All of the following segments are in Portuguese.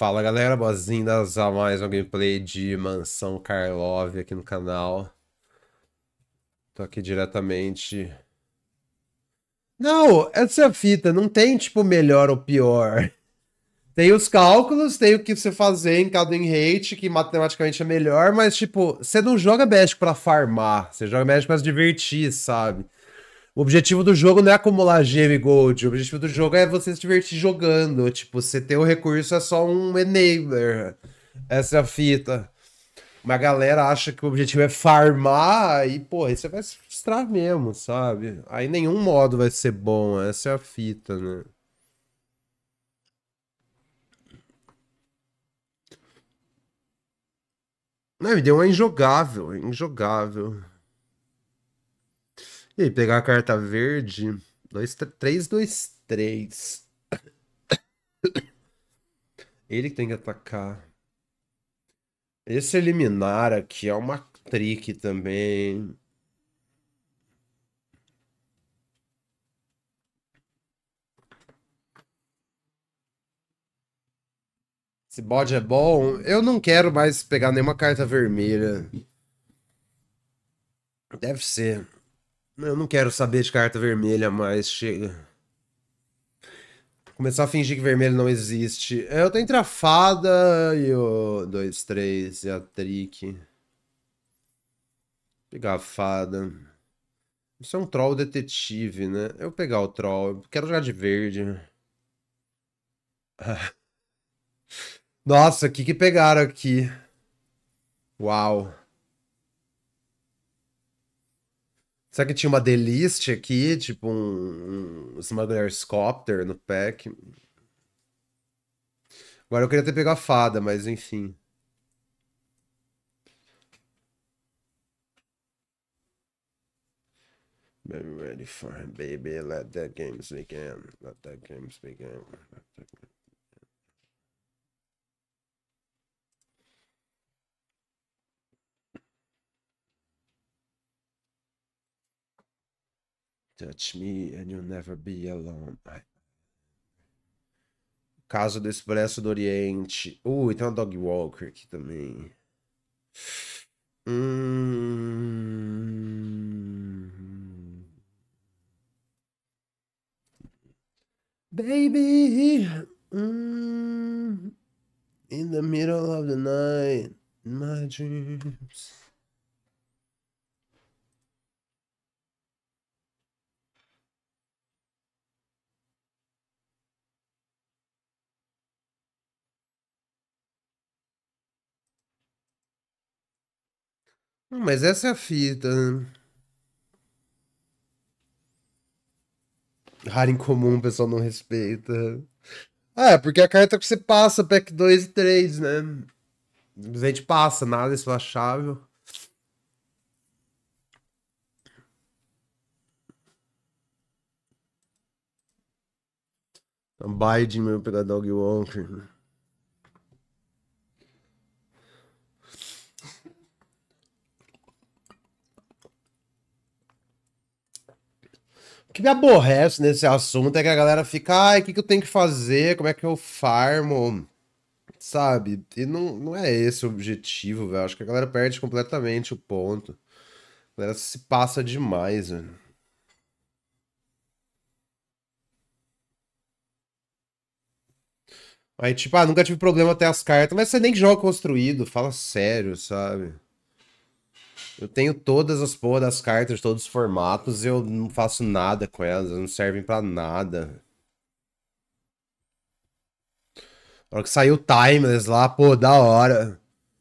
Fala galera, boas-vindas a mais um gameplay de Mansão Karlov aqui no canal. Tô aqui diretamente. Não, essa fita não tem tipo melhor ou pior. Tem os cálculos, tem o que você fazer em cada enrate, que matematicamente é melhor, mas tipo, você não joga Magic pra farmar, você joga Magic pra se divertir, sabe? O objetivo do jogo não é acumular gem e gold. O objetivo do jogo é você se divertir jogando. Tipo, você ter o recurso é só um enabler. Essa é a fita. Mas a galera acha que o objetivo é farmar e, pô, aí você vai se frustrar mesmo, sabe? Aí nenhum modo vai ser bom. Essa é a fita, né? Não, me deu uma injogável, injogável. E pegar a carta verde. 2, 3, 2, 3. Ele que tem que atacar. Esse eliminar aqui é uma trick também. Esse bode é bom. Eu não quero mais pegar nenhuma carta vermelha. Deve ser. Eu não quero saber de carta vermelha, mas chega. Começar a fingir que vermelho não existe. Eu tô entre a fada e o 2, 3 e a trick. pegar a fada. Isso é um troll detetive, né? Eu vou pegar o troll. Eu quero jogar de verde. Nossa, o que que pegaram aqui? Uau. Será que tinha uma delist aqui, tipo um, um Smuggler's Copter no pack. Agora eu queria ter pegado a fada, mas enfim. Be ready for it, baby. Let the games begin. Let the games begin. That... Touch me and you'll never be alone. Ai. Caso do Expresso do Oriente. Uh, e tem uma Dog Walker aqui também. Hum... Baby, hum... in the middle of the night, in my dreams. Ah, mas essa é a fita. Né? Raro incomum, o pessoal não respeita. Ah, é, porque a carta que você passa, pack 2 e 3, né? A gente passa, nada é esfachável. Biden, meu, pegar Dog Walker. que me aborrece nesse assunto é que a galera fica, ai, o que, que eu tenho que fazer? Como é que eu farmo? Sabe? E não, não é esse o objetivo, velho. Acho que a galera perde completamente o ponto. A galera se passa demais, velho. Aí, tipo, ah, nunca tive problema até as cartas. Mas você nem joga construído, fala sério, sabe? Eu tenho todas as porra das cartas, todos os formatos, eu não faço nada com elas, não servem para nada. Na hora que saiu o Timeless lá, pô, da hora.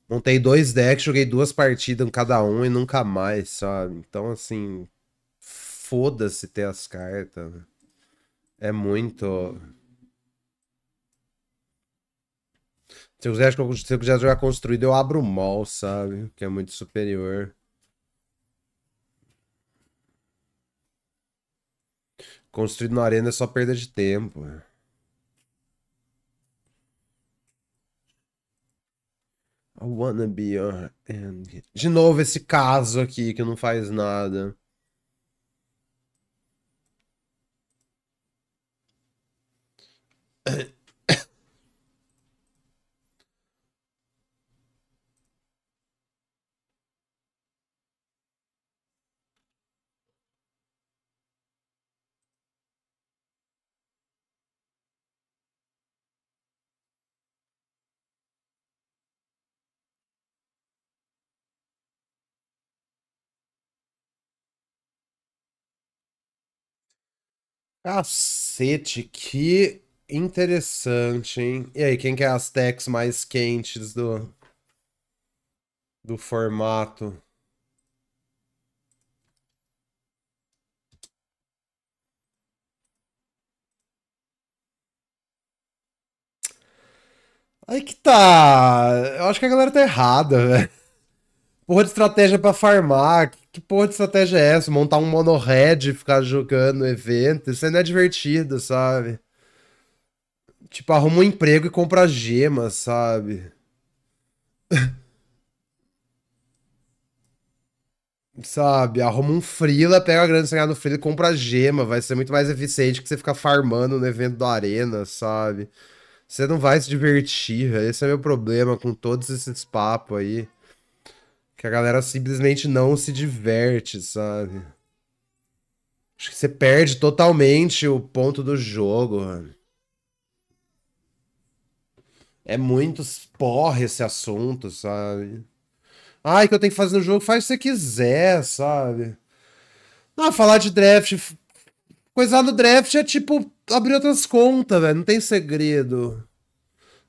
Montei dois decks, joguei duas partidas em cada um e nunca mais, sabe? Então, assim, foda-se ter as cartas. Né? É muito. Se eu, quiser, se eu quiser jogar construído, eu abro o mall, sabe? Que é muito superior. Construído na arena é só perda de tempo. É. I wanna be your end. De novo esse caso aqui que não faz nada. Cacete, que interessante, hein? E aí, quem quer as techs mais quentes do, do formato? Aí que tá. Eu acho que a galera tá errada, velho. Porra de estratégia pra farmar que porra de estratégia é essa? Montar um red e ficar jogando evento? Isso aí não é divertido, sabe? Tipo, arruma um emprego e compra gemas, sabe? sabe, arruma um frila, pega a grana que no frila e compra gema, vai ser muito mais eficiente que você ficar farmando no evento da arena, sabe? Você não vai se divertir, velho. esse é meu problema com todos esses papos aí. Que a galera simplesmente não se diverte, sabe? Acho que você perde totalmente o ponto do jogo, mano. É muito porra esse assunto, sabe? Ai, que eu tenho que fazer no jogo, faz o que você quiser, sabe? Ah, falar de draft. Coisar no draft é tipo abrir outras contas, velho. Não tem segredo.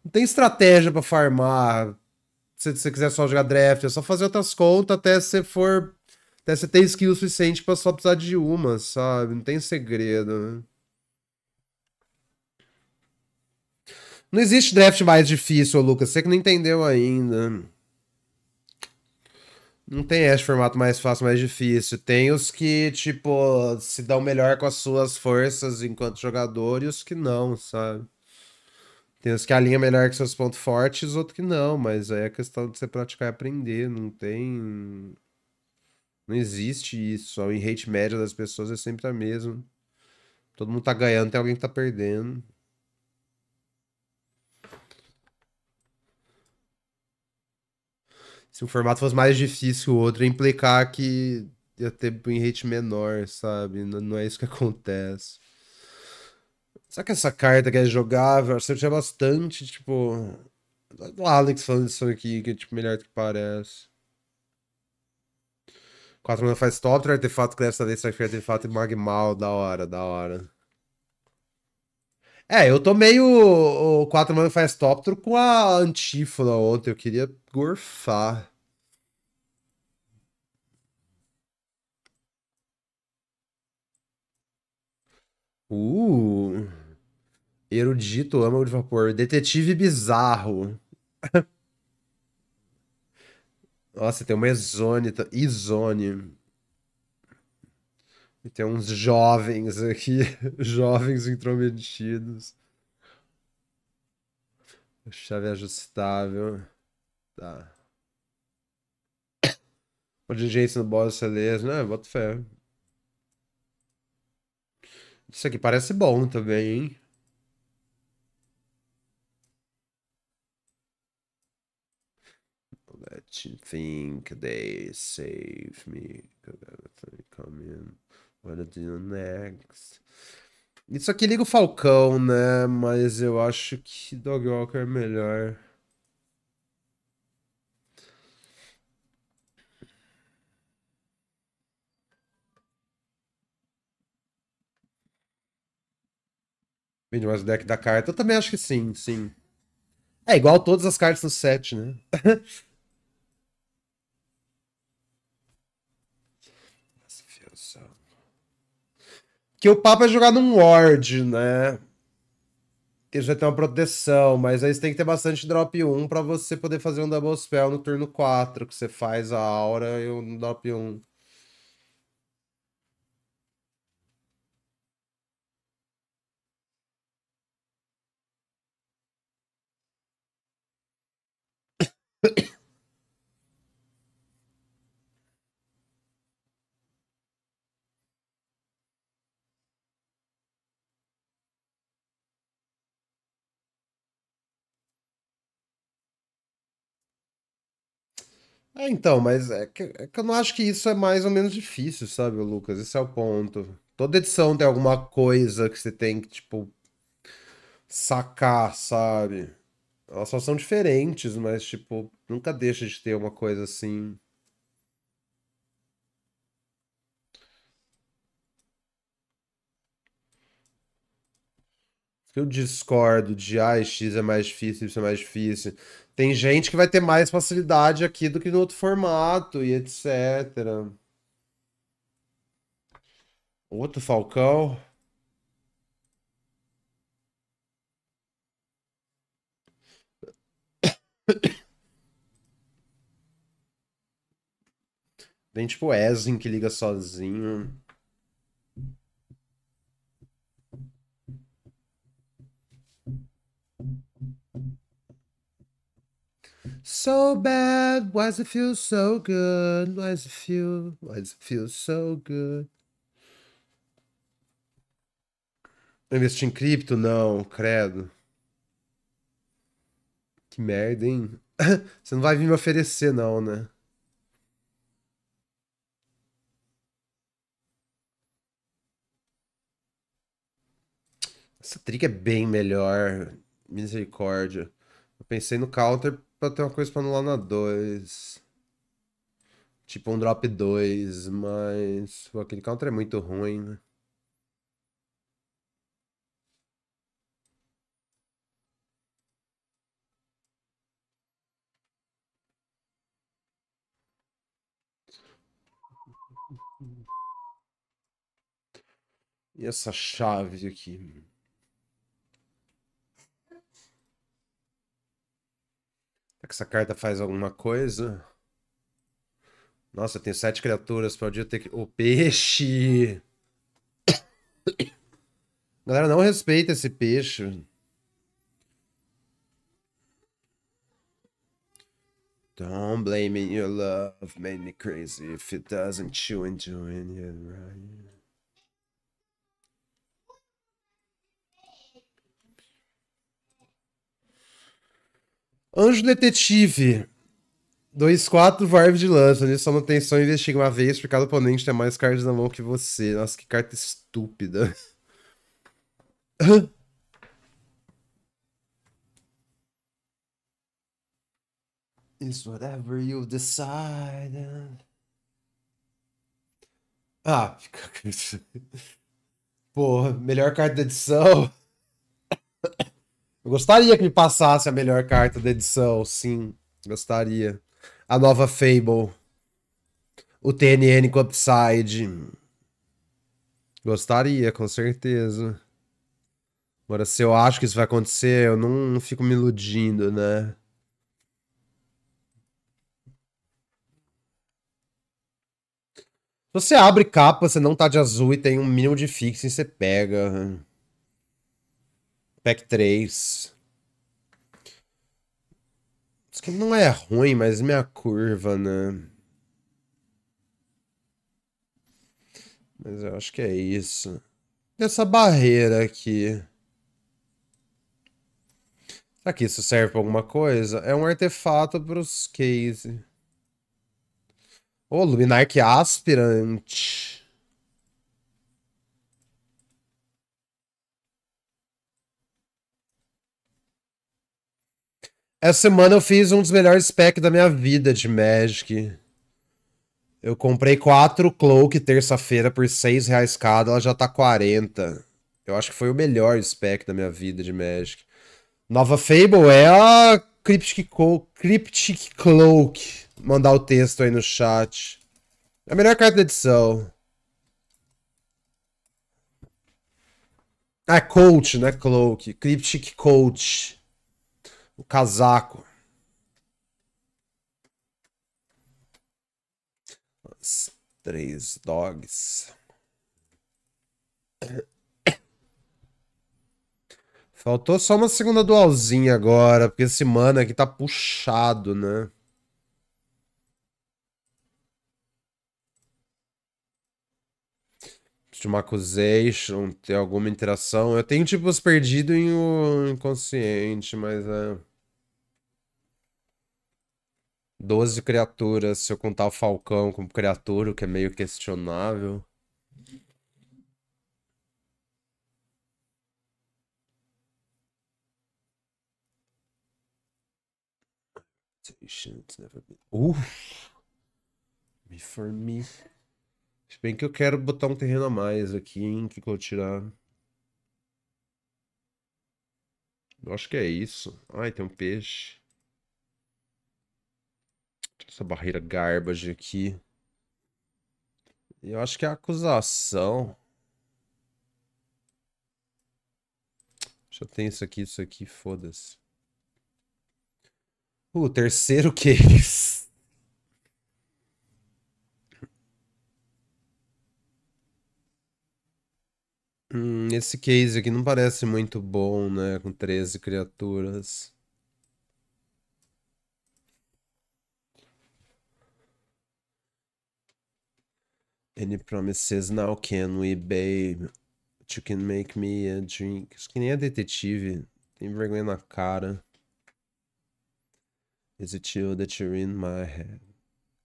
Não tem estratégia para farmar se você quiser só jogar draft, é só fazer outras contas até você for. Até você ter skill suficiente pra só precisar de uma, sabe? Não tem segredo, né? Não existe draft mais difícil, Lucas. Você que não entendeu ainda. Não tem esse formato mais fácil, mais difícil. Tem os que, tipo, se dão melhor com as suas forças enquanto jogador e os que não, sabe? Tem uns que alinham melhor que seus pontos fortes, outros que não, mas aí é questão de você praticar e aprender, não tem. Não existe isso. O rate média das pessoas é sempre a mesma. Todo mundo tá ganhando, tem alguém que tá perdendo. Se um formato fosse mais difícil que o outro, ia implicar que ia ter um rate menor, sabe? Não é isso que acontece. Será que essa carta que é jogável? Você tinha bastante, tipo. O Alex falando isso aqui, que é tipo melhor do que parece. 4 mana faz top, artefato que dessa vez sacrifica é artefato e magmal, da hora, da hora. É, eu tomei o, o 4 mana faz top com a antífona ontem, eu queria gorfar. Uh. Erudito, ama de vapor. Detetive bizarro. Nossa, tem uma Exone. Izone. E tem uns jovens aqui. jovens intrometidos. Chave ajustável. Tá. Contingência no boss, beleza. não, Bota fé. Isso aqui parece bom também, hein? Let you think they save me. Come in. What do you next? Isso aqui liga o Falcão, né? Mas eu acho que Dog Walker é melhor. Vende mais o deck da carta. Eu também acho que sim, sim. É igual todas as cartas do set, né? que o papo é jogar num ward, né? Que já tem uma proteção, mas aí você tem que ter bastante drop 1 para você poder fazer um double spell no turno 4, que você faz a aura e o drop 1. É, então, mas é que, é que eu não acho que isso é mais ou menos difícil, sabe, Lucas? Esse é o ponto. Toda edição tem alguma coisa que você tem que, tipo, sacar, sabe? Elas só são diferentes, mas, tipo, nunca deixa de ter uma coisa assim. Eu discordo de ah, X é mais difícil, Y é mais difícil. Tem gente que vai ter mais facilidade aqui do que no outro formato e etc. Outro Falcão. Vem tipo Ezin que liga sozinho. So bad, why does it feel so good? Why does it feel, why does it feel so good? Investir em cripto? Não, credo. Que merda, hein? Você não vai vir me oferecer, não, né? Essa trick é bem melhor. Misericórdia. Eu pensei no counter pra ter uma coisa pra anular na 2. Tipo um drop 2, mas. Pô, aquele counter é muito ruim, né? E essa chave aqui? Será que essa carta faz alguma coisa? Nossa, tem sete criaturas. Podia ter que. O peixe! Galera, não respeita esse peixe. Don't blame your love made me crazy if it doesn't you enjoying it right. Anjo Detetive. 2-4 Varve Vigilância. Ele só manutenção investiga uma vez porque cada oponente tem mais cards na mão que você. Nossa, que carta estúpida. Is whatever you decide. Ah, fica. Porra, melhor carta da edição. Eu gostaria que me passasse a melhor carta da edição, sim. Gostaria. A nova Fable. O TNN com Upside. Gostaria, com certeza. Agora, se eu acho que isso vai acontecer, eu não, não fico me iludindo, né? Se você abre capa, você não tá de azul e tem um mínimo de fixing, você pega. Né? Pack 3. Acho que não é ruim, mas minha curva, né? Mas eu acho que é isso. Tem essa barreira aqui. Será que isso serve pra alguma coisa? É um artefato pros case. Ô, oh, Luminark aspirante. Essa semana eu fiz um dos melhores packs da minha vida de Magic. Eu comprei quatro Cloak terça-feira por 6 reais cada, ela já tá 40. Eu acho que foi o melhor spec da minha vida de Magic. Nova Fable é a Cryptic, Co Cryptic Cloak. Mandar o texto aí no chat. É a melhor carta da edição. Ah, Coach, né? Cloak. Cryptic Coach o casaco. três dogs. Faltou só uma segunda dualzinha agora, porque esse mano aqui tá puxado, né? uma Accusation, ter alguma interação. Eu tenho tipos perdido em o inconsciente, mas é. 12 criaturas, se eu contar o Falcão como criatura, o que é meio questionável. Uh! Me for me. Se bem que eu quero botar um terreno a mais aqui, hein? Que, que eu vou tirar? Eu acho que é isso. Ai, tem um peixe essa barreira garbage aqui. Eu acho que é acusação. Deixa eu ter isso aqui, isso aqui, foda-se. O uh, terceiro case. Hum, esse case aqui não parece muito bom, né? Com 13 criaturas. Any promises now can we, babe? You can make me a drink. Acho que nem é detetive. Tem vergonha na cara. Is it you that you're in my head?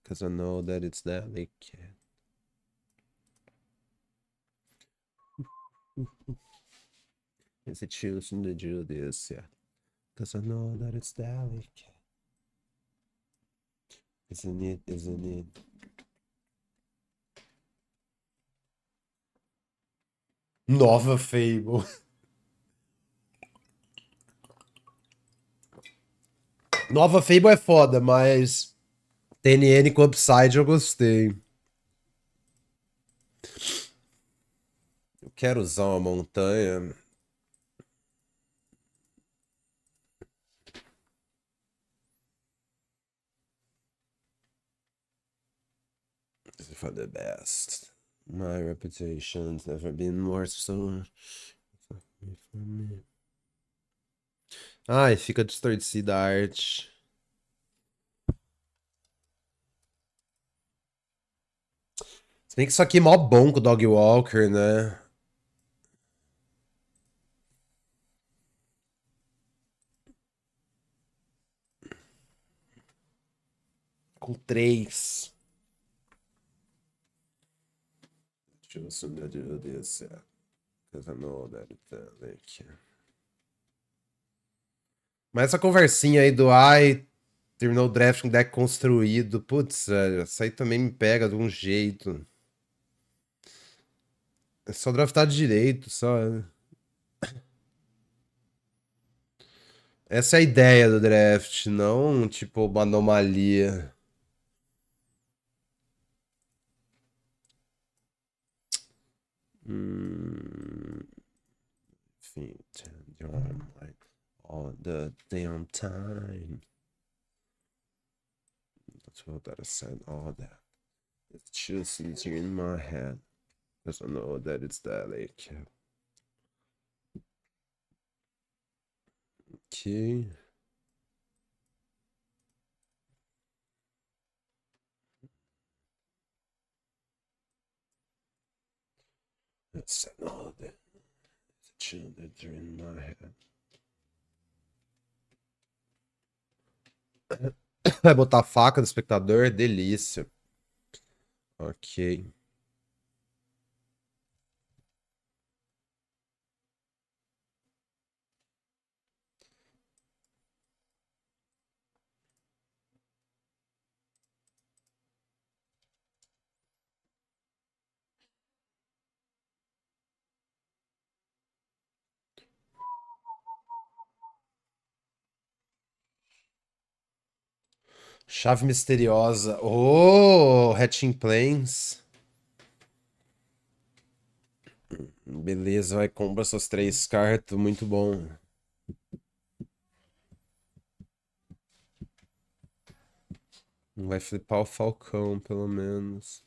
Cause I know that it's delicate. Is it you to do this? Yeah. Cause I know that it's delicate. Isn't it? Isn't it? Nova Fable. Nova Fable é foda, mas TNN com Upside eu gostei. Eu quero usar uma montanha. For the best. My reputation's never been more so. Ai, fica distorcida a arte. Se bem que isso aqui é mó bom com o Dog Walker, né? Com três. Şunu sunucu ödeyse. Coisa nova, aqui. Mas essa conversinha aí do ai, terminou o draft com deck construído. Putz, isso aí também me pega de um jeito. É só draftar direito, só. Né? Essa é a ideia do draft, não tipo uma anomalia. i mm, time, like all the damn time. That's what that I said. All that. It's just in my head. Because I know that it's that like. Okay. That's all that the are in my head. Vai botar faca do espectador, delícia. Ok. Chave misteriosa. Oh, Hatching Plains. Beleza, vai, compra essas três cartas. Muito bom. Vai flipar o Falcão, pelo menos.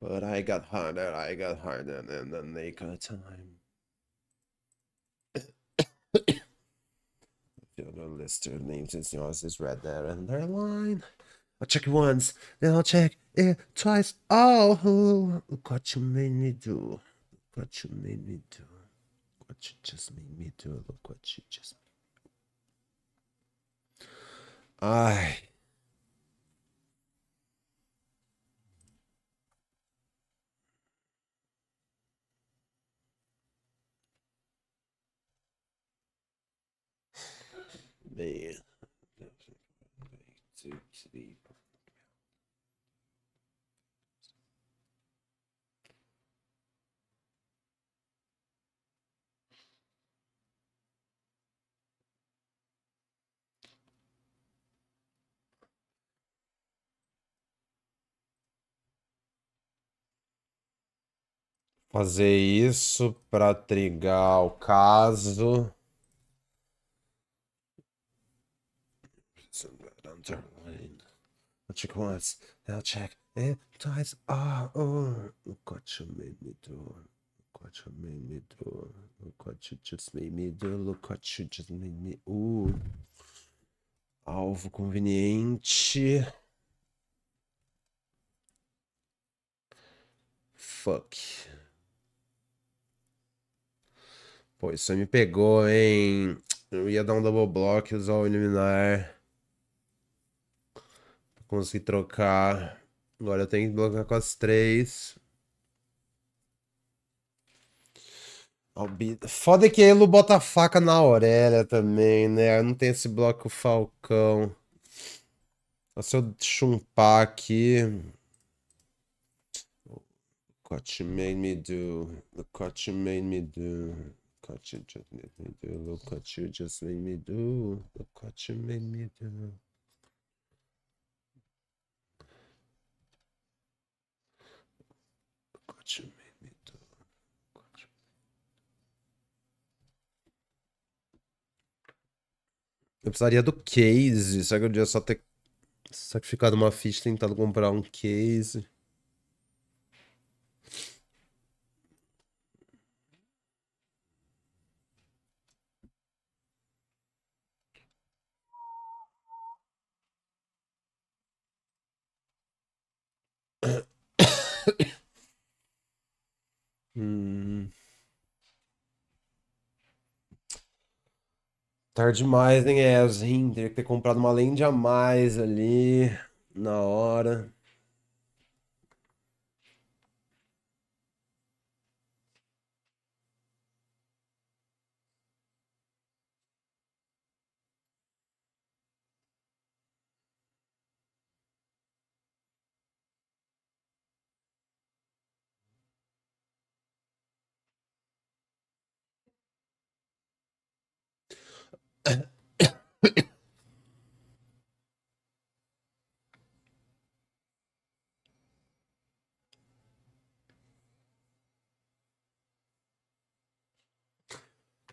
But I got harder, I got harder, and then they got time. Your list of names is yours is read there in their line. I'll check it once, then I'll check it twice. Oh, look what you made me do. Look what you made me do. Look what you just made me do. Look what you just made me do. I bed. Fazer isso para trigar o caso. check once, now check, and twice, ah, oh, look what you made me do, look what you made me do, look what you just made me do, look what you just made me, uh, alvo conveniente, fuck, pô, isso aí me pegou, hein, eu ia dar um double block e usar o eliminar, consegui trocar. Agora eu tenho que bloquear com as três. Albida. Foda é que ele bota a faca na orelha também, né? Não tem esse bloco Falcão. Só se eu chumpar aqui. Look what you made me do. Look what you made me do. Look what you just made me do. Look what you just made me do. Look what you made me do. Eu precisaria do case. Será que eu devia só ter sacrificado uma ficha e tentado comprar um case? Tarde demais, hein, é, Ezra? Teria que ter comprado uma lente a mais ali na hora.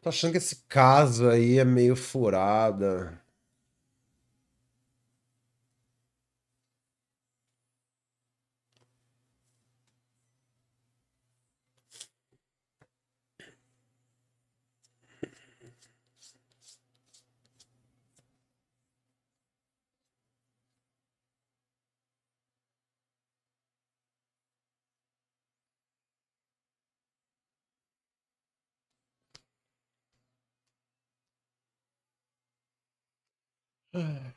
Tô achando que esse caso aí é meio furada. É.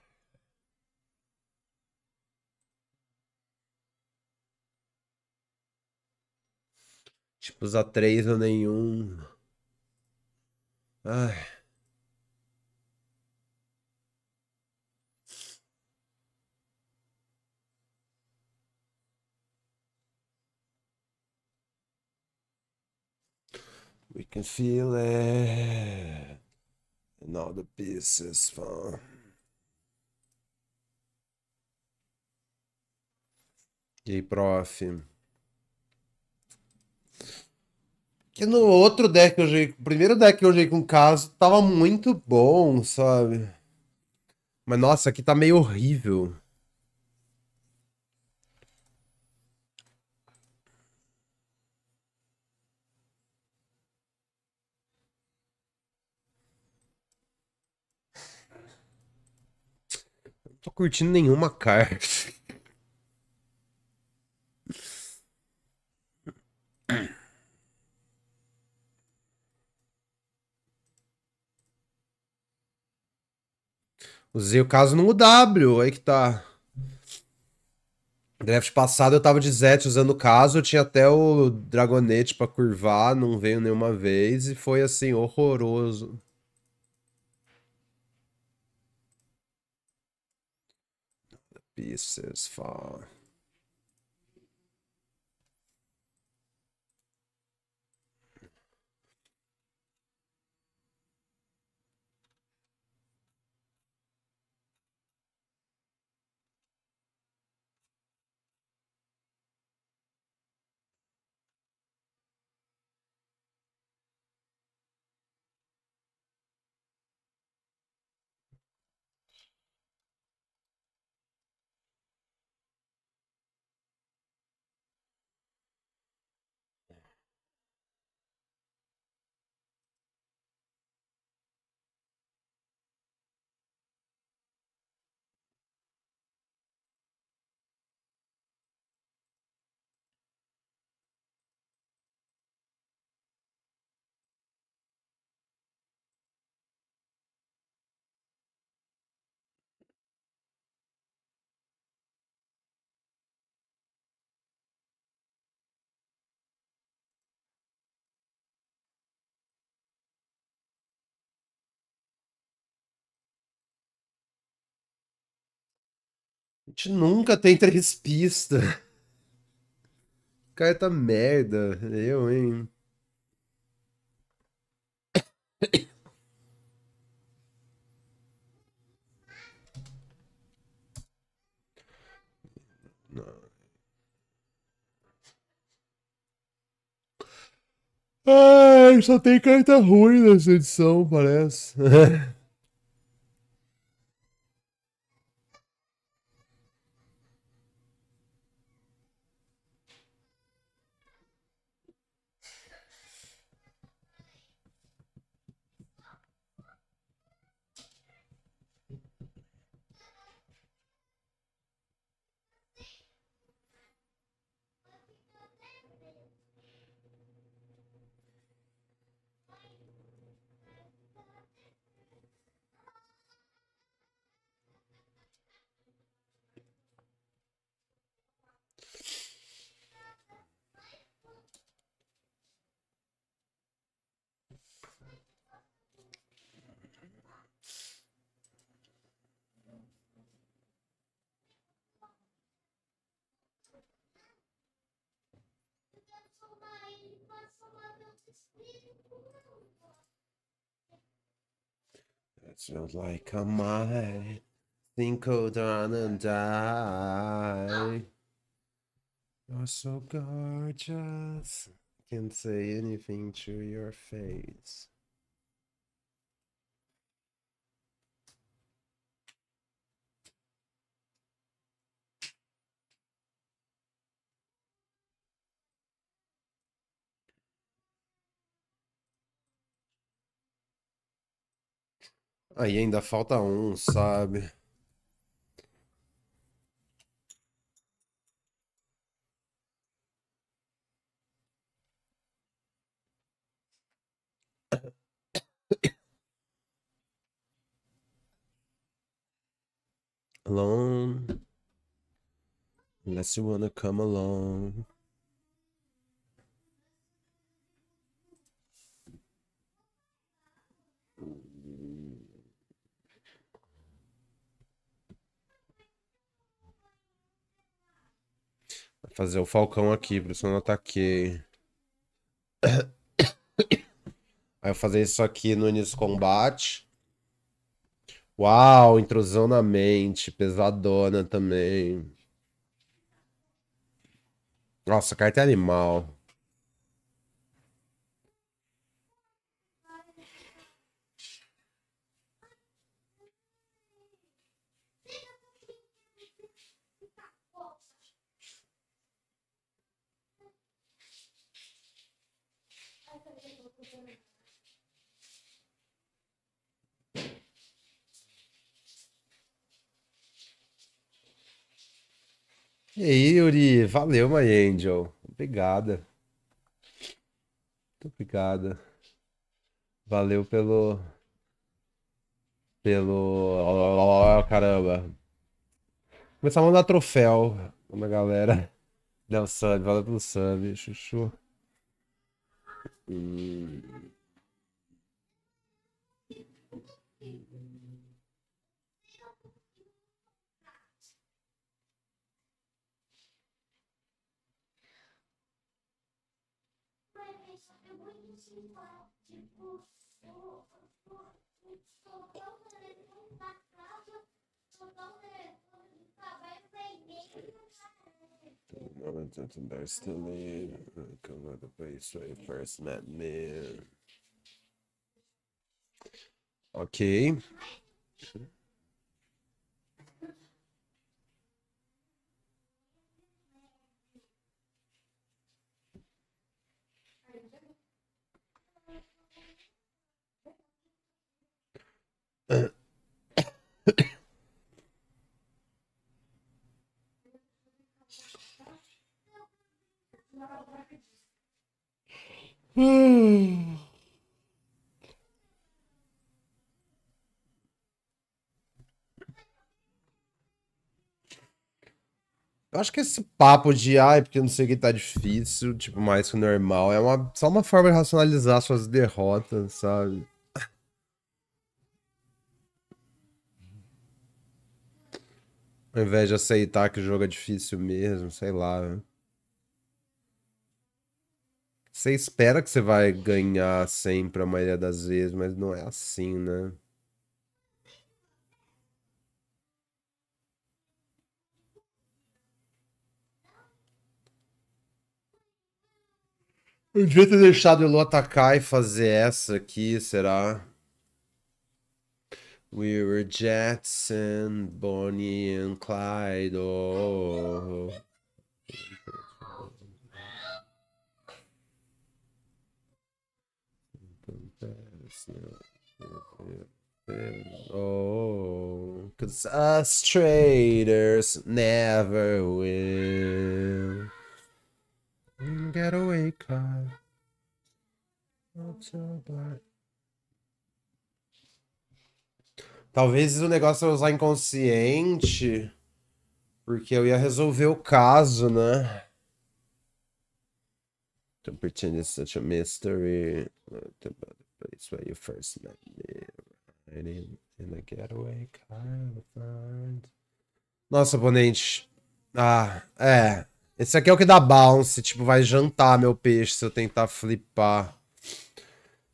Tipo, usar três ou nenhum. Ai. We can feel it in all the pieces fall. E aí, prof. Que no outro deck que eu joguei. primeiro deck que eu joguei com caso tava muito bom, sabe? Mas nossa, aqui tá meio horrível. Não tô curtindo nenhuma carta. Usei o caso no W, aí que tá. Draft passado eu tava de Zet usando o caso, eu tinha até o Dragonete pra curvar, não veio nenhuma vez e foi assim, horroroso. Pieces fall. A gente nunca tem três pistas. Carta tá merda. Eu, hein? Ai, só tem carta ruim nessa edição, parece. It not like I might think I'll and die. You're so gorgeous. Can't say anything to your face. Aí ainda falta um, sabe? alone unless you wanna come along Fazer o Falcão aqui, pra isso não ataquei. Aí eu fazer isso aqui no início do combate. Uau, intrusão na mente, pesadona também. Nossa, a carta é animal. E aí, Yuri, valeu, my angel. Obrigada. Muito obrigada. Valeu pelo. Pelo. Oh, caramba. começar a mandar troféu uma galera. Não, sub, valeu pelo sub, chuchu. Hum. wanted to me, come out the place where you first met me. Okay. acho que esse papo de, ah, é porque não sei o que tá difícil, tipo, mais que o normal, é uma, só uma forma de racionalizar suas derrotas, sabe? Ao invés de aceitar que o jogo é difícil mesmo, sei lá. Né? Você espera que você vai ganhar sempre a maioria das vezes, mas não é assim, né? Eu devia ter deixado o Elo atacar e fazer essa aqui, será? We were Jetson, Bonnie and Clyde. Oh. Oh, cause us traitors never will. Get away, car. Talvez o negócio é usar inconsciente, porque eu ia resolver o caso, né? Don't pretend it's such a mystery. Not about the place where you first met me. Riding in a getaway car. Nossa, oponente. Ah, é. Esse aqui é o que dá bounce, tipo, vai jantar meu peixe se eu tentar flipar.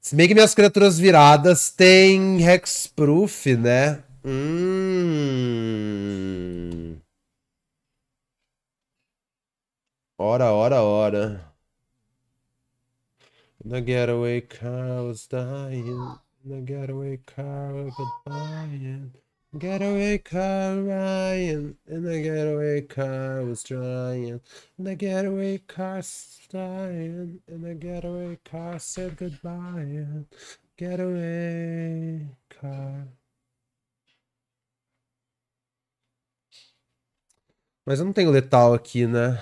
Se bem que minhas criaturas viradas têm hexproof, né? Hum. Ora, ora, ora. The getaway car was dying. The getaway car was dying. Getaway car Ryan, and the getaway car was trying, and the getaway car dying, and the getaway car said goodbye. Getaway car. Mas eu não tenho letal aqui, né?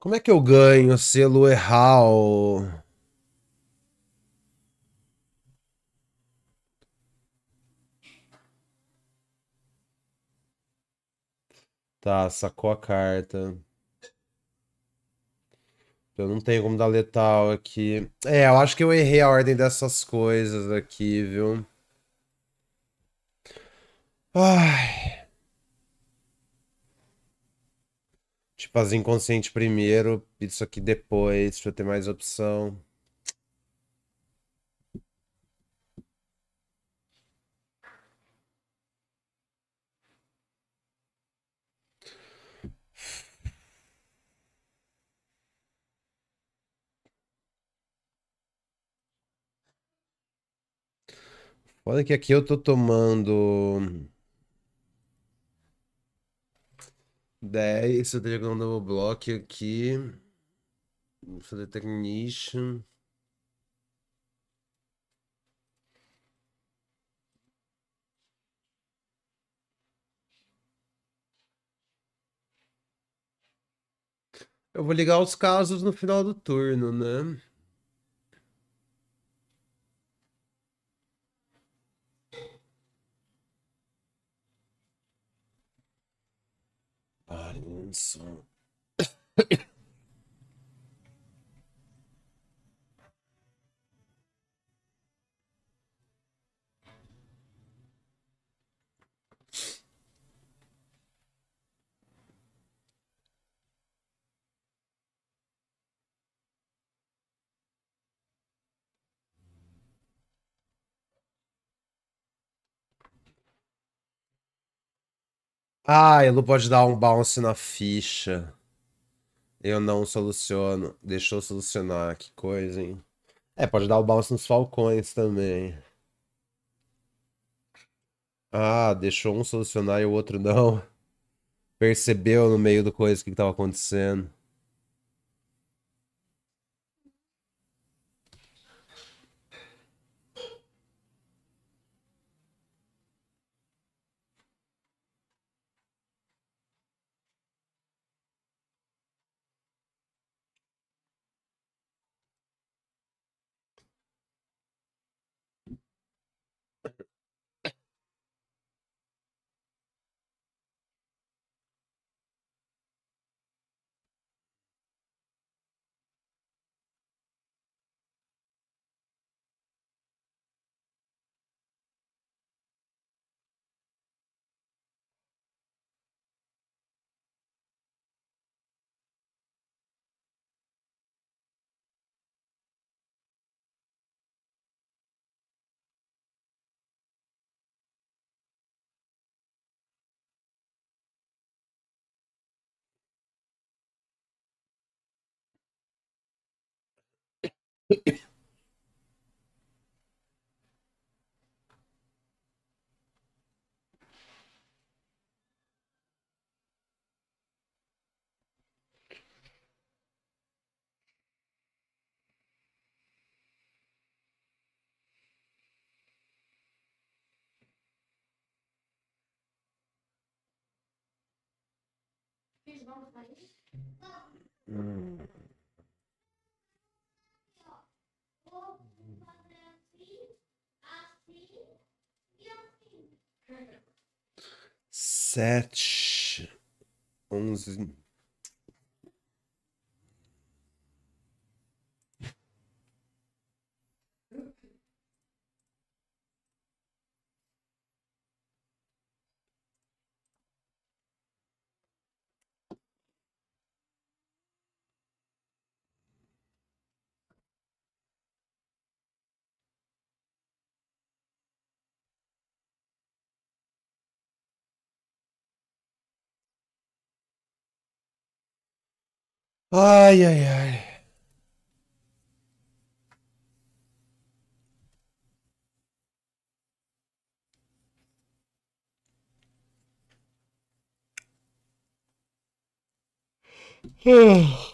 Como é que eu ganho selo erral? Tá, sacou a carta. Eu não tenho como dar letal aqui. É, eu acho que eu errei a ordem dessas coisas aqui, viu? Ai. Tipo, as inconscientes primeiro, isso aqui depois, deixa eu ter mais opção. Olha que aqui eu tô tomando 10, eu tenho que dar o block aqui. Vou fazer technician. Eu vou ligar os casos no final do turno, né? So. Ah, Elu pode dar um bounce na ficha. Eu não soluciono. Deixou eu solucionar. Que coisa, hein? É, pode dar o um bounce nos falcões também. Ah, deixou um solucionar e o outro não. Percebeu no meio do coisa o que, que tava acontecendo. Mm. sete, onze Ai, ai, ai. Hum.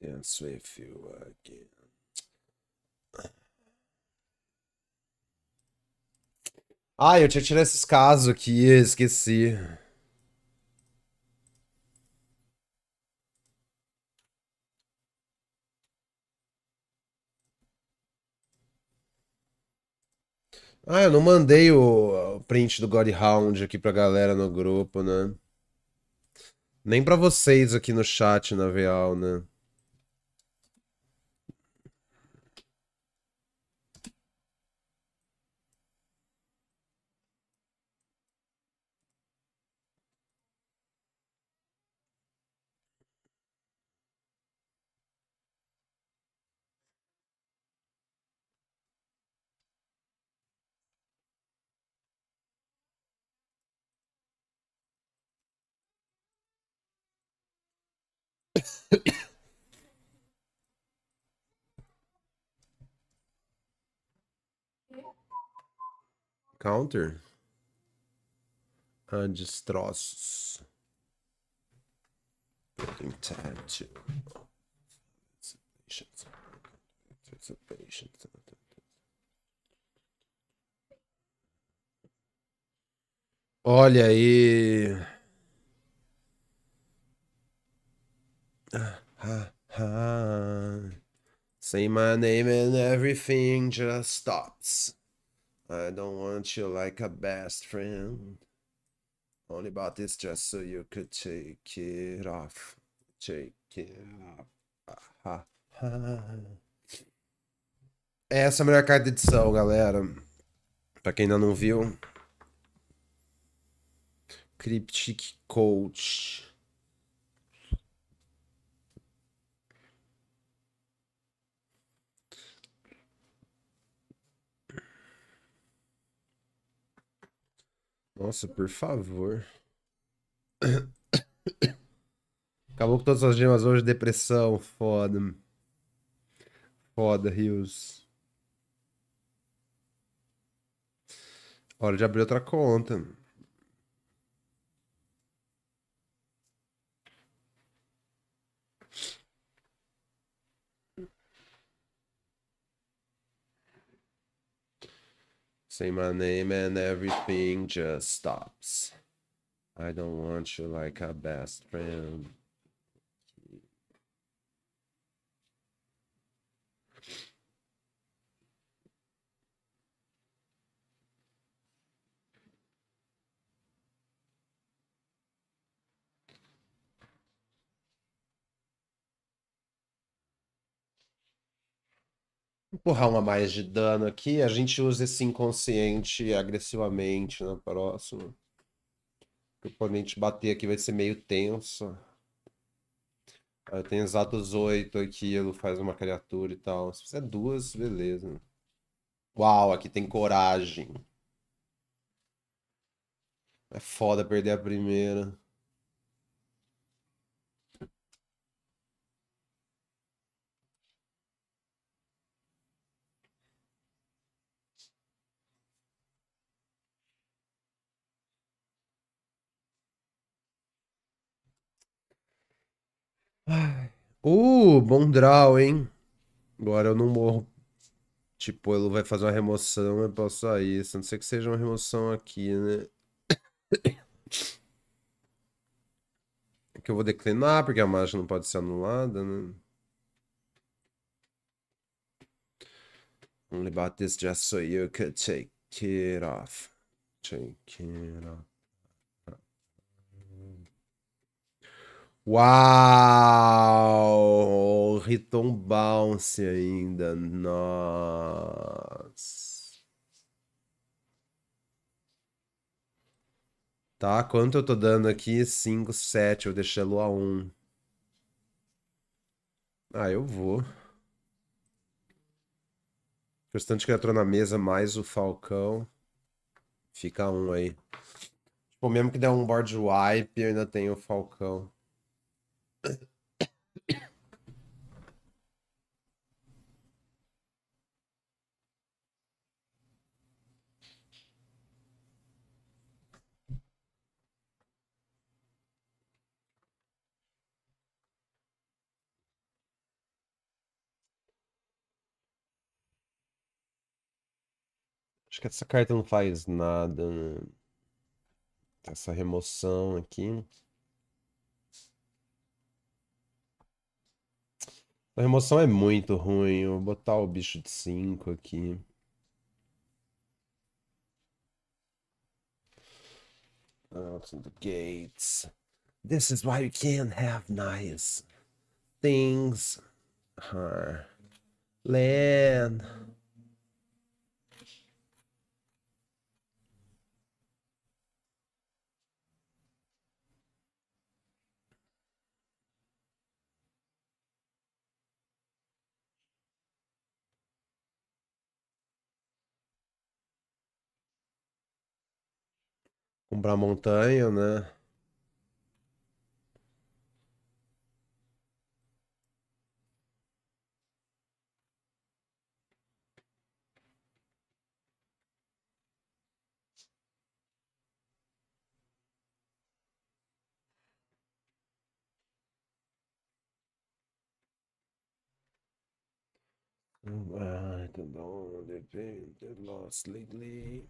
dance with you again. Ah, eu tinha tirado esses casos aqui, esqueci. Ah, eu não mandei o print do God Hound aqui pra galera no grupo, né? Nem pra vocês aqui no chat, na real, né? Counter. A destroços. Intent. Olha aí. Ah, ah, ah. Say my name and everything just stops. I don't want you like a best friend. Only bought this just so you could take it off. Take it off. Essa é a melhor carta de edição, galera. Pra quem ainda não viu. Cryptic Coach. Nossa, por favor. Acabou com todas as gemas hoje, depressão, foda. Foda, Rios. Hora de abrir outra conta. Say my name and everything just stops. I don't want you like a best friend. empurrar uma mais de dano aqui, a gente usa esse inconsciente agressivamente na próxima. O oponente bater aqui vai ser meio tenso. Ah, eu tenho exatos oito aqui, ele faz uma criatura e tal. Se fizer duas, beleza. Uau, aqui tem coragem. É foda perder a primeira. Uh, bom draw, hein? Agora eu não morro. Tipo, ele vai fazer uma remoção, eu posso sair. A não ser que seja uma remoção aqui, né? que eu vou declinar, porque a margem não pode ser anulada, né? Only about this just so you could take it off. Take it off. Uau! Riton Bounce ainda. Nossa. Tá, quanto eu tô dando aqui? 5, 7. Eu deixei a lua 1. Ah, eu vou. Restante que entrou na mesa, mais o Falcão. Fica um aí. Tipo, mesmo que der um board wipe, eu ainda tenho o Falcão. Acho que essa carta não faz nada. Né? Essa remoção aqui. A remoção é muito ruim. vou botar o bicho de 5 aqui. Out the gates. This is why you can't have nice things. Her. Land. comprar montanha, né? I don't know, they've been lost lately.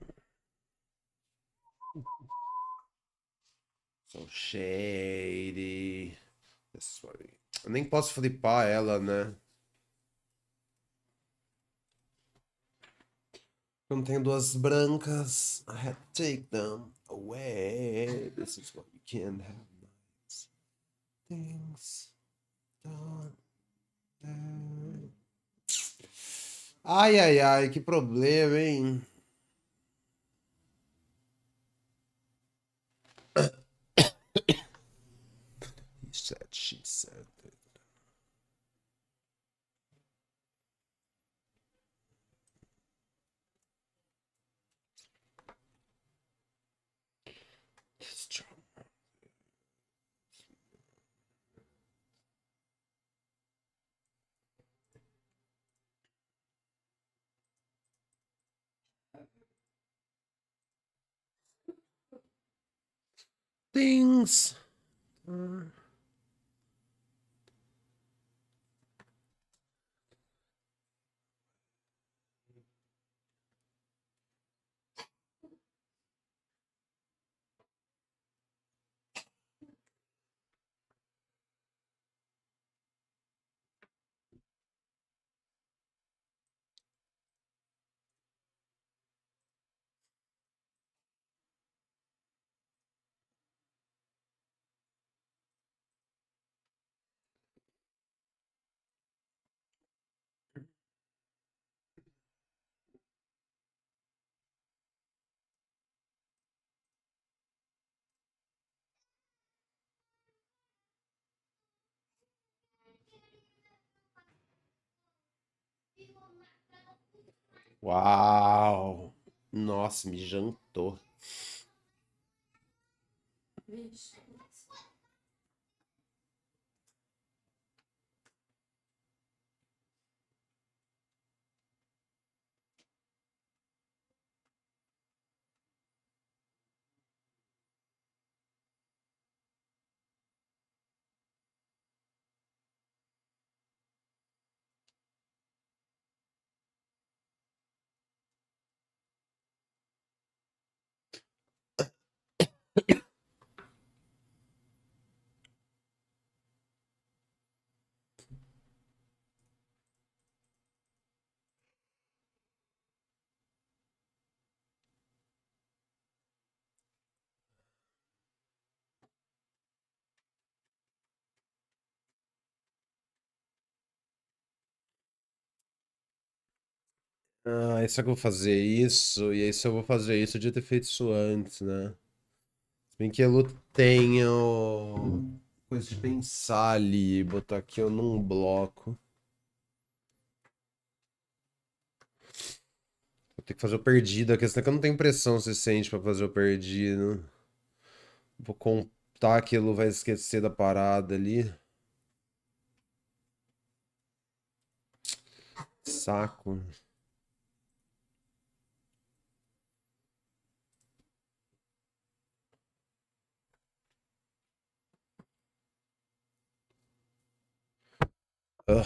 So shady. Eu nem posso flipar ela, né? Eu não tenho duas brancas. I had to take them away. This is what you can have nice things done. Ai, ai, ai, que problema, hein? things. Uh... Uau! Nossa, me jantou. Vixe. Ah, será que eu vou fazer isso? E aí se eu vou fazer isso, eu devia ter feito isso antes, né? Se bem que eu tenho coisa de pensar ali, botar aqui eu num bloco. Vou ter que fazer o perdido. A questão é que eu não tenho pressão suficiente para fazer o perdido. Vou contar que ele vai esquecer da parada ali. Saco. Ugh.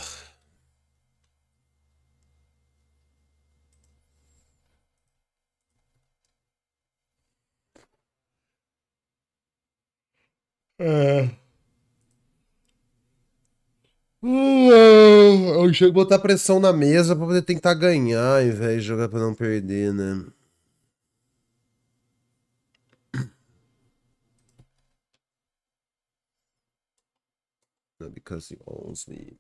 É. Eu chego a botar pressão na mesa pra poder tentar ganhar, ao invés de jogar pra não perder, né? Because he owns me.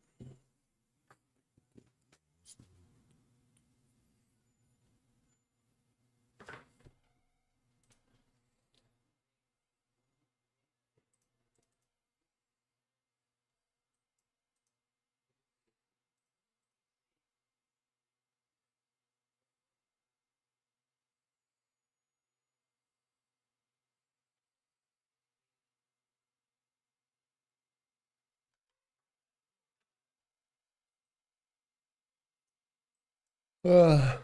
啊。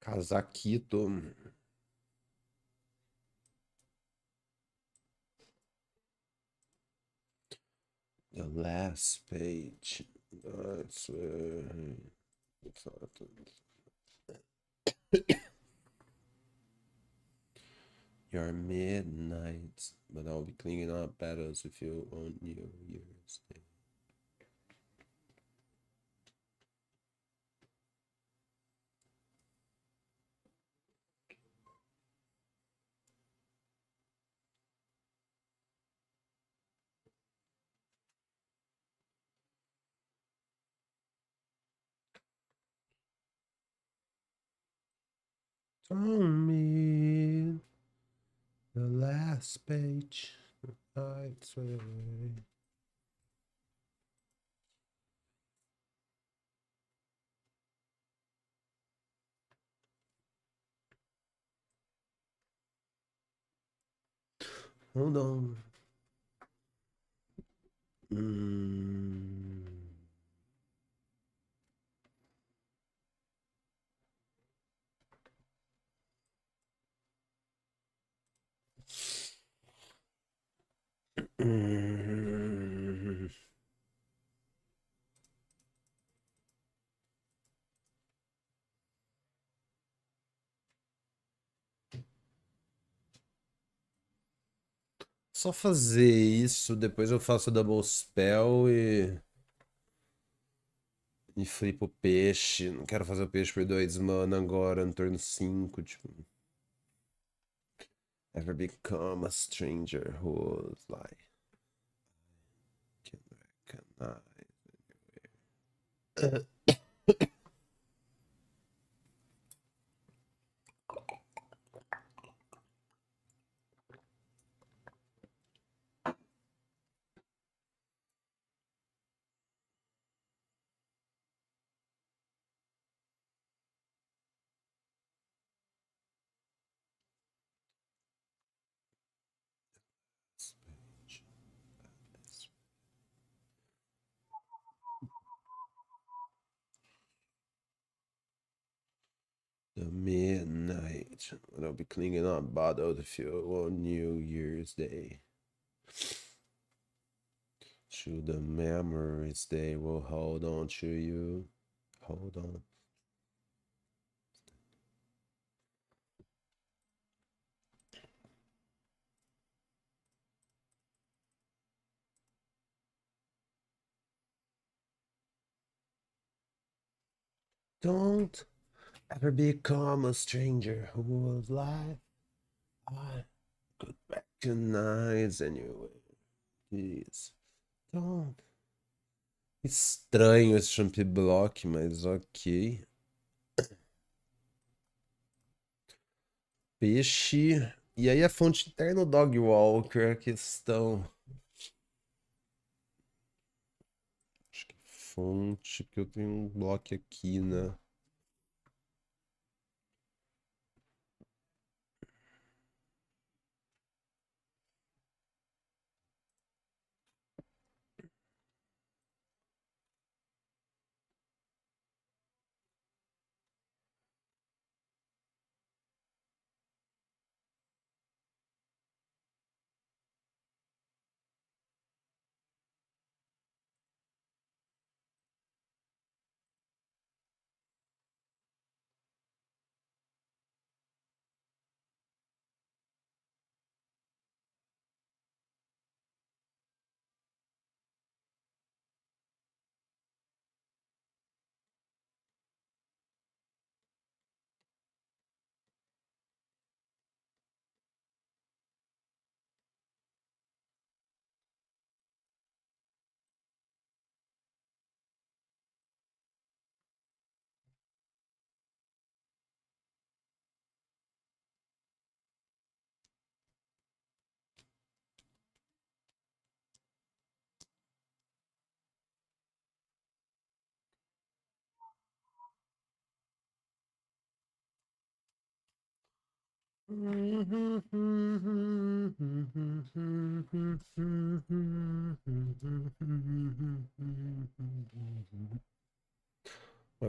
Casaquito. The last page. That's uh, your midnights, but I'll be cleaning up battles with you on New Year's Day. Tell me last page. I'd Hold on. Mm. Hum... Só fazer isso, depois eu faço double spell e. E flipo o peixe. Não quero fazer o peixe por 2 mana agora, no turno 5. Tipo. Ever become a stranger whose life. Uh, And I'll be clinging on about fuel on New Year's Day. To the memories they will hold on to you. Hold on. Don't ever become a stranger who whose life I could recognize anyway. Please don't. estranho esse jump block, mas ok. Peixe. E aí a fonte interna do é Dog Walker, a questão. Acho que fonte que eu tenho um bloco aqui, né? Vai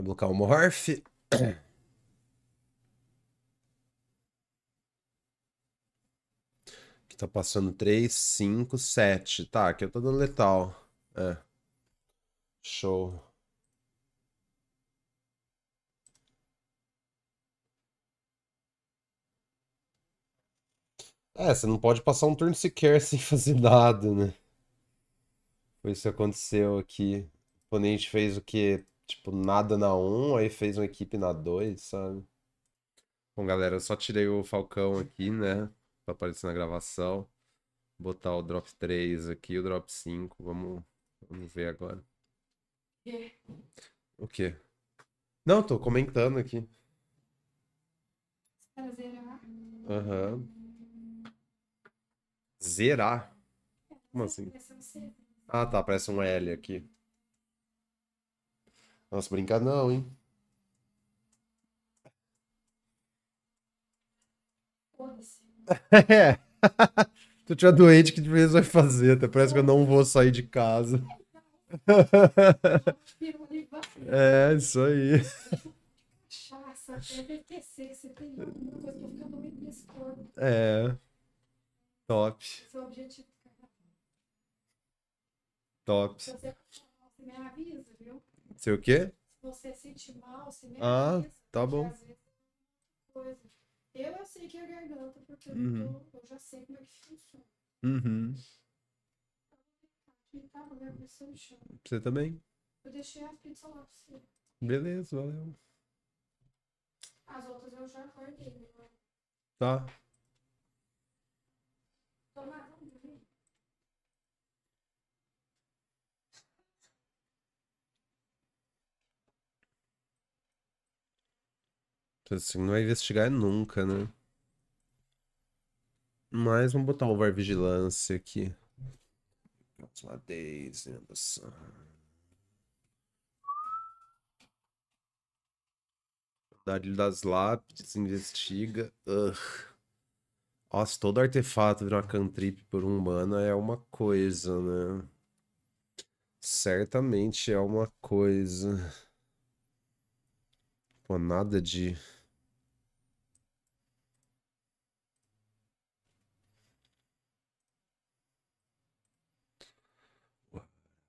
blocar o Morph. Aqui tá passando 3, 5, 7. Tá, aqui eu tô dando letal. É. Show. É, você não pode passar um turno sequer sem fazer nada, né? Foi isso que aconteceu aqui. O oponente fez o quê? Tipo, nada na 1, um, aí fez uma equipe na 2, sabe? Bom, galera, eu só tirei o Falcão aqui, né? Pra aparecer na gravação. Botar o drop 3 aqui, o drop 5. Vamos, vamos ver agora. O quê? Não, tô comentando aqui. Tá Aham. Uhum. Zerar? Como assim? Ah, tá. Parece um L aqui. Nossa, brincar não, hein? é. tu tinha doente que de vez vai fazer. Até parece que eu não vou sair de casa. é, isso aí. É. Top. Seu objetivo do carnaval. Top. Se você se me avisa, viu? Sei o quê? Se você sentir mal, se me ah, avisa. Ah, tá bom. É coisa. Eu, eu sei que é a garganta, porque uhum. eu, eu, já sei como é que funciona. Uhum. Tá então, você também? Eu deixei as pizzas lá pra você. Beleza, valeu. As outras eu já guardei, né? Tá. Então Assim, não vai é investigar nunca, né? Mas vamos botar o VAR Vigilância aqui. Days, né, Anderson. Verdade das lápides, investiga. Ugh. Nossa, todo artefato virar cantrip por um mana é uma coisa, né? Certamente é uma coisa. Pô, nada de.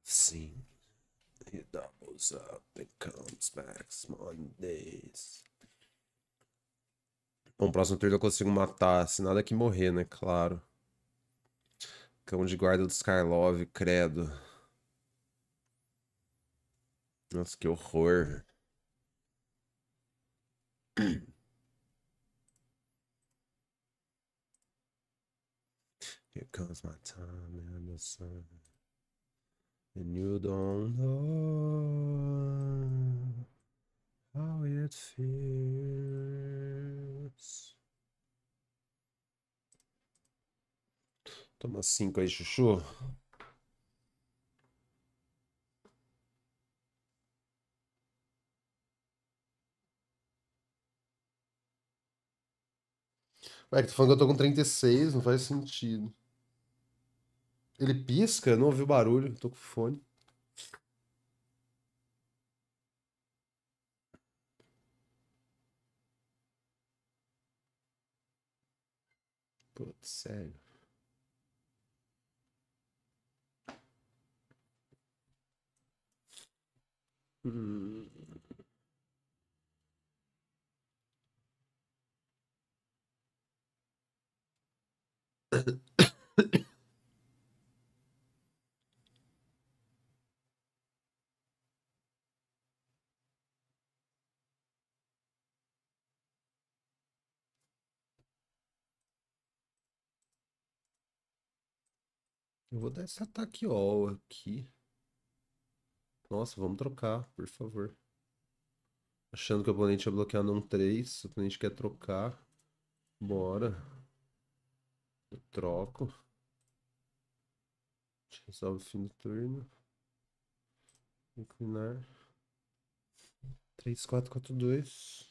Sim. He doubles up and comes back on days. Bom, próximo turno eu consigo matar, se nada que morrer, né? Claro. Cão de guarda dos Karlov, credo. Nossa, que horror. Here comes my time and the sun. And you don't know how it feels. Toma cinco aí, Chuchu. Ué, que tu falando que eu tô com 36, não faz sentido. Ele pisca? Não ouviu barulho, tô com fone. Good save. Hmm. Eu vou dar esse ataque all aqui. Nossa, vamos trocar, por favor. Achando que o oponente ia bloquear num 3. O oponente quer trocar. Bora. Eu troco. A gente Resolve o fim do turno. Inclinar. 3, 4, 4, 2.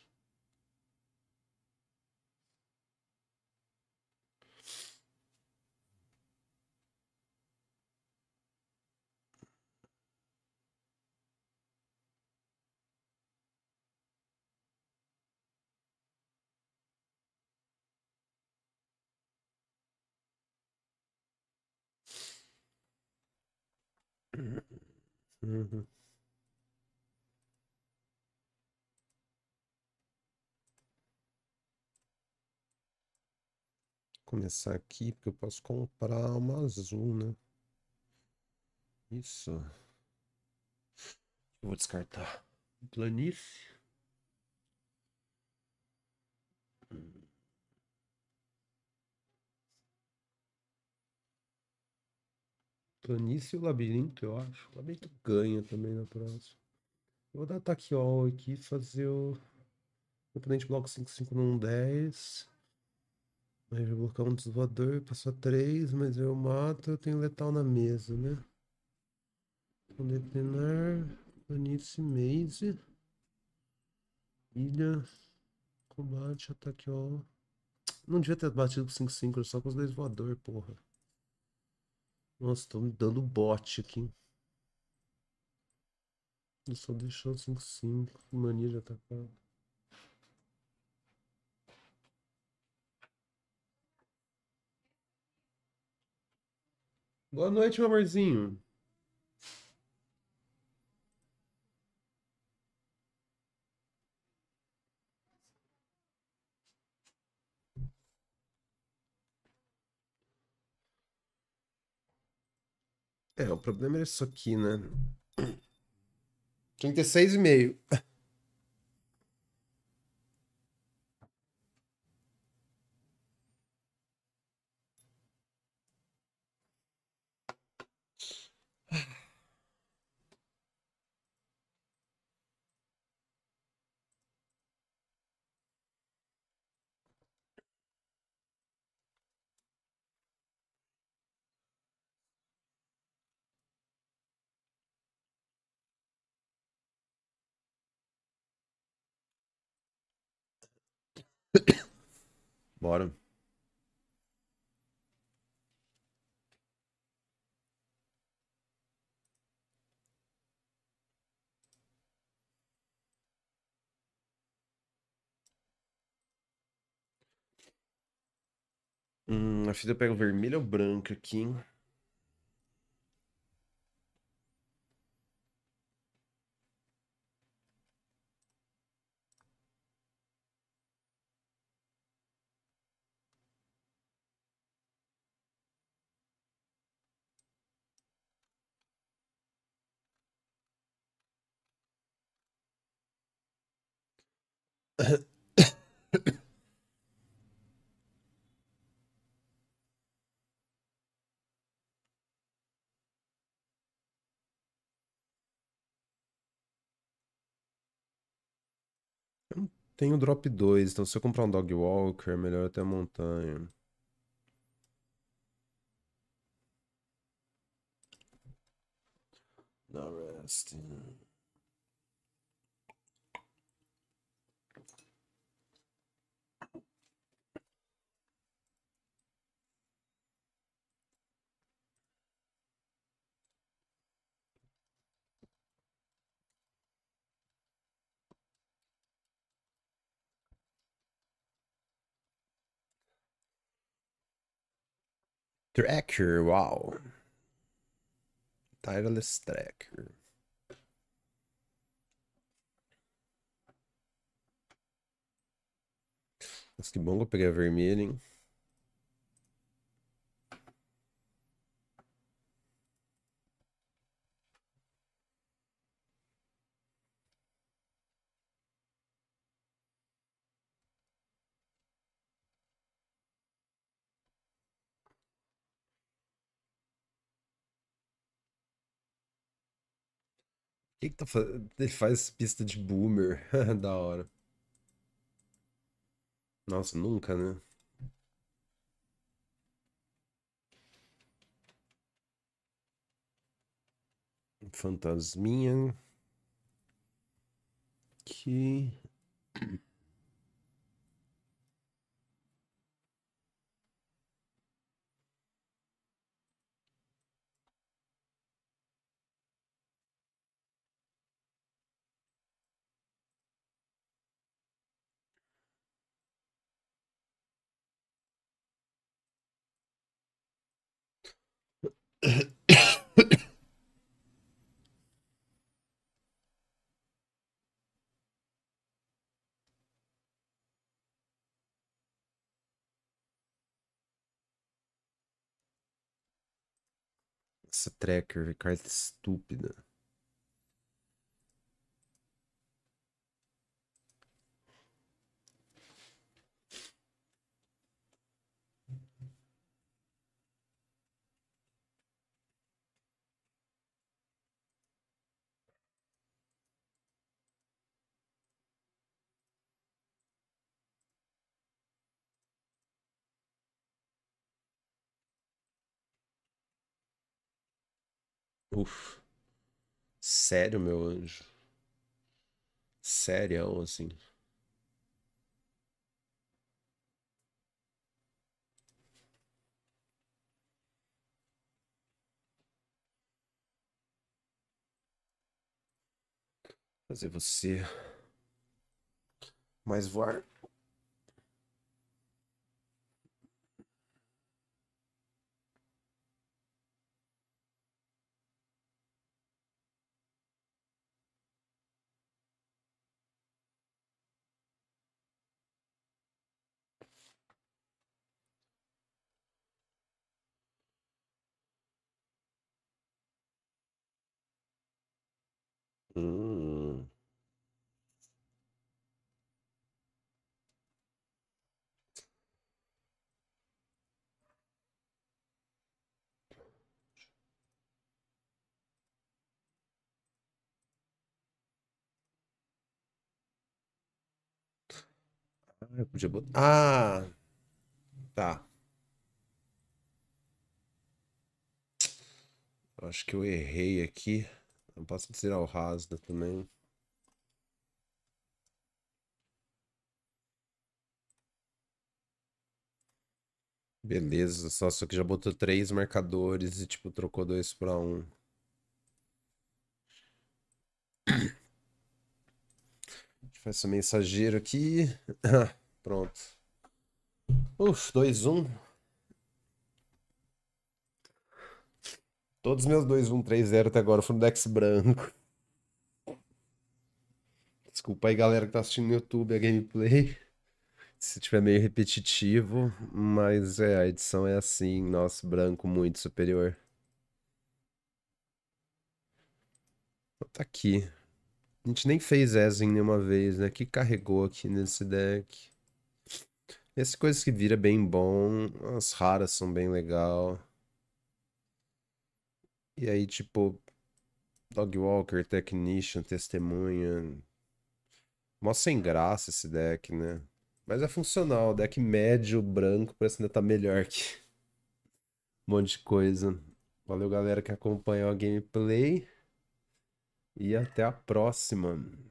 Uhum. começar aqui, porque eu posso comprar uma azul, né? Isso. Eu vou descartar. Planície. Hum. Planície e o Labirinto, eu acho. O Labirinto ganha também na próxima. Eu vou dar ataque all aqui fazer o. o oponente bloco 5, 5 num 10. Aí eu vou colocar um desvoador, passar 3, mas eu mato, eu tenho letal na mesa, né? detenar, Planície, Maze. Ilha, combate, ataque all. Não devia ter batido com 5-5, só com os dois voador, porra. Nossa, estão me dando bot aqui. Eu só deixar deixou 5-5. Mania de atacar. Boa noite, meu amorzinho. É, o problema era isso aqui, né? 36,5. Bora. Hum, a fita pega vermelha ou branca aqui, hein? Tenho drop 2, então se eu comprar um dog walker, é melhor até a montanha. Not resting. Dr. Acker, wow. Tireless Tracker. Nossa, que bom que eu peguei a vermelha, hein? que, que tá fazendo? Ele faz pista de boomer. da hora. Nossa, nunca, né? Fantasminha. Que. Essa tracker, carta tá estúpida. Uf. Sério, meu anjo. Sério, assim. Fazer você mais voar Hum. Ah, eu podia botar. Ah, tá. acho que eu errei aqui. Não posso tirar o Rasda também. Beleza, só só que já botou três marcadores e tipo trocou dois para um. Faz esse mensageiro aqui. Pronto. Uf, 2-1. Um. Todos os meus 0 até agora foram decks branco. Desculpa aí, galera que tá assistindo no YouTube a gameplay. Se tiver meio repetitivo, mas é, a edição é assim, nosso branco muito superior. Então, tá aqui. A gente nem fez Ezin nenhuma vez, né? Que carregou aqui nesse deck. Essas coisas que vira bem bom, as raras são bem legal. E aí, tipo, Dog Walker, Technician, Testemunha. Mó sem graça esse deck, né? Mas é funcional. Deck médio, branco, parece que ainda tá melhor que um monte de coisa. Valeu, galera, que acompanhou a gameplay. E até a próxima.